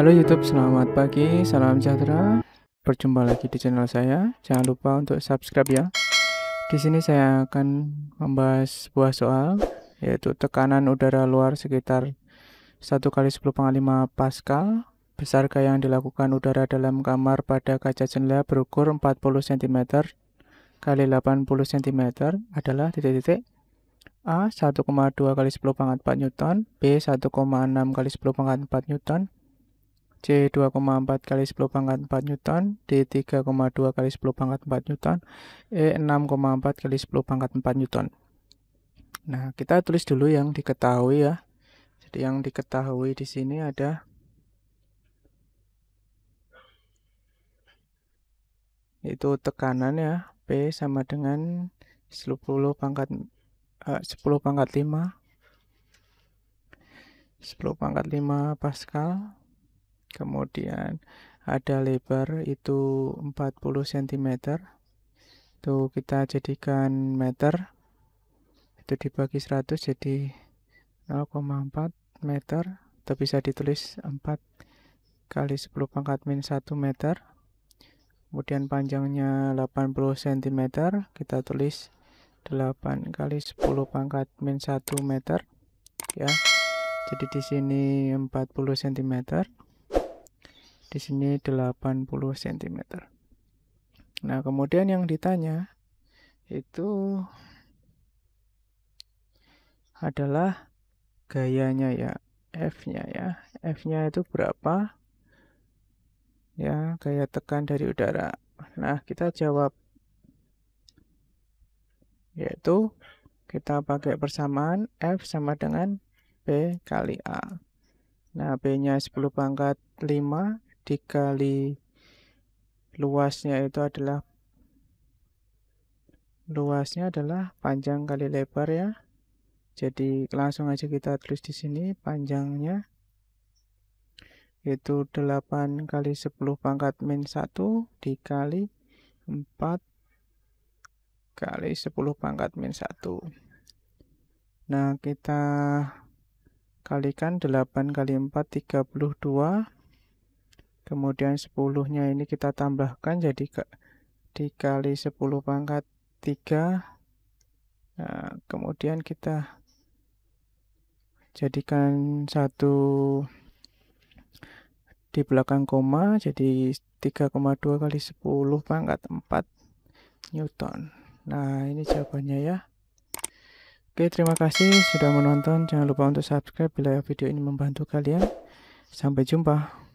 Halo YouTube, selamat pagi, salam sejahtera. Berjumpa lagi di channel saya. Jangan lupa untuk subscribe ya. Di sini saya akan membahas sebuah soal yaitu tekanan udara luar sekitar 1 kali 10 pangkat 5 Pascal. gaya yang dilakukan udara dalam kamar pada kaca jendela berukur 40 cm kali 80 cm adalah titik-titik A 1,2 kali 10 pangkat 4 Newton, B 1,6 kali 10 pangkat 4 Newton, C 2,4 kali 10 pangkat 4 Newton, D 3,2 kali 10 pangkat 4 Newton, E 6,4 kali 10 pangkat 4 Newton. Nah, kita tulis dulu yang diketahui ya. Jadi yang diketahui di sini ada itu tekanan ya, P sama dengan 10 pangkat eh, 10 pangkat 5 10 pangkat 5 Pascal kemudian ada lebar itu 40 cm itu kita jadikan meter itu dibagi 100 jadi 0,4 meter atau bisa ditulis 4 kali 10 pangkat min 1 meter kemudian panjangnya 80 cm kita tulis 8 kali 10 pangkat min 1 meter ya jadi di sini 40 cm di sini 80 cm. Nah, kemudian yang ditanya itu adalah gayanya ya, F-nya ya. F-nya itu berapa? Ya, gaya tekan dari udara. Nah, kita jawab yaitu kita pakai persamaan F sama dengan P kali A. Nah, B-nya 10 pangkat 5, dikali luasnya itu adalah luasnya adalah panjang kali lebar ya. Jadi langsung aja kita tulis di sini panjangnya yaitu 8 kali 10 pangkat min 1 dikali 4 kali 10 pangkat min 1. Nah, kita kalikan 8 kali 4 32 Kemudian 10-nya ini kita tambahkan jadi ke, dikali 10 pangkat 3. Nah, kemudian kita jadikan satu di belakang koma jadi 3,2 kali 10 pangkat 4 Newton. Nah, ini jawabannya ya. Oke, terima kasih sudah menonton. Jangan lupa untuk subscribe bila video ini membantu kalian. Sampai jumpa.